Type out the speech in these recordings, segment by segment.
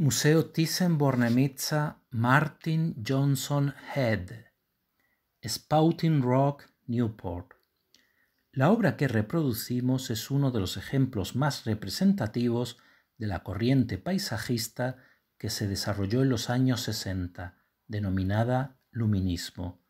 Museo Thyssen-Bornemisza Martin Johnson Head, Spouting Rock, Newport. La obra que reproducimos es uno de los ejemplos más representativos de la corriente paisajista que se desarrolló en los años 60, denominada luminismo.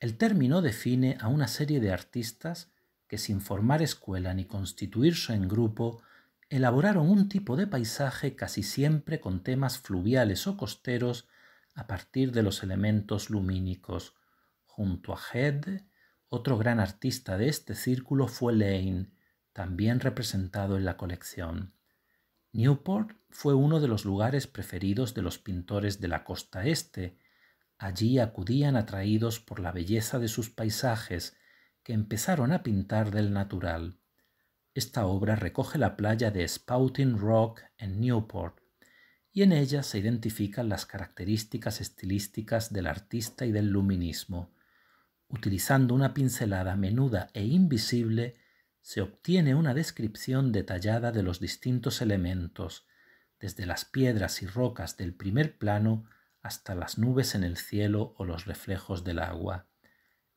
El término define a una serie de artistas que sin formar escuela ni constituirse en grupo elaboraron un tipo de paisaje casi siempre con temas fluviales o costeros a partir de los elementos lumínicos. Junto a Head, otro gran artista de este círculo fue Lane, también representado en la colección. Newport fue uno de los lugares preferidos de los pintores de la costa este. Allí acudían atraídos por la belleza de sus paisajes, que empezaron a pintar del natural. Esta obra recoge la playa de Spouting Rock en Newport y en ella se identifican las características estilísticas del artista y del luminismo. Utilizando una pincelada menuda e invisible, se obtiene una descripción detallada de los distintos elementos, desde las piedras y rocas del primer plano hasta las nubes en el cielo o los reflejos del agua.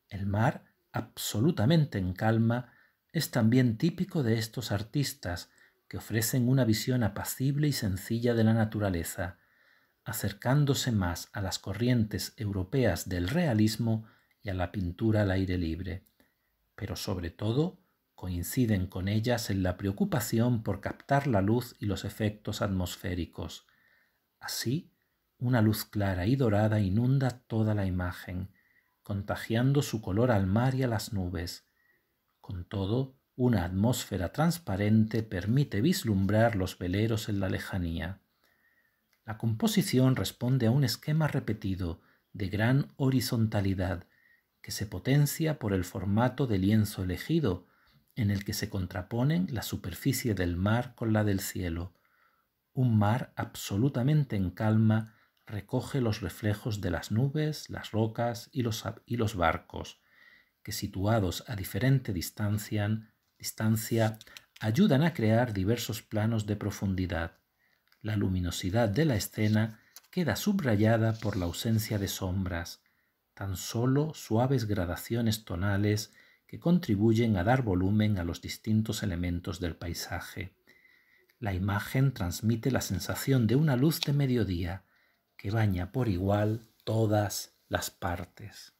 El mar, absolutamente en calma, es también típico de estos artistas que ofrecen una visión apacible y sencilla de la naturaleza, acercándose más a las corrientes europeas del realismo y a la pintura al aire libre, pero sobre todo coinciden con ellas en la preocupación por captar la luz y los efectos atmosféricos. Así, una luz clara y dorada inunda toda la imagen, contagiando su color al mar y a las nubes, todo, una atmósfera transparente permite vislumbrar los veleros en la lejanía. La composición responde a un esquema repetido, de gran horizontalidad, que se potencia por el formato de lienzo elegido, en el que se contraponen la superficie del mar con la del cielo. Un mar absolutamente en calma recoge los reflejos de las nubes, las rocas y los, y los barcos, que situados a diferente distancia, distancia ayudan a crear diversos planos de profundidad. La luminosidad de la escena queda subrayada por la ausencia de sombras, tan solo suaves gradaciones tonales que contribuyen a dar volumen a los distintos elementos del paisaje. La imagen transmite la sensación de una luz de mediodía que baña por igual todas las partes.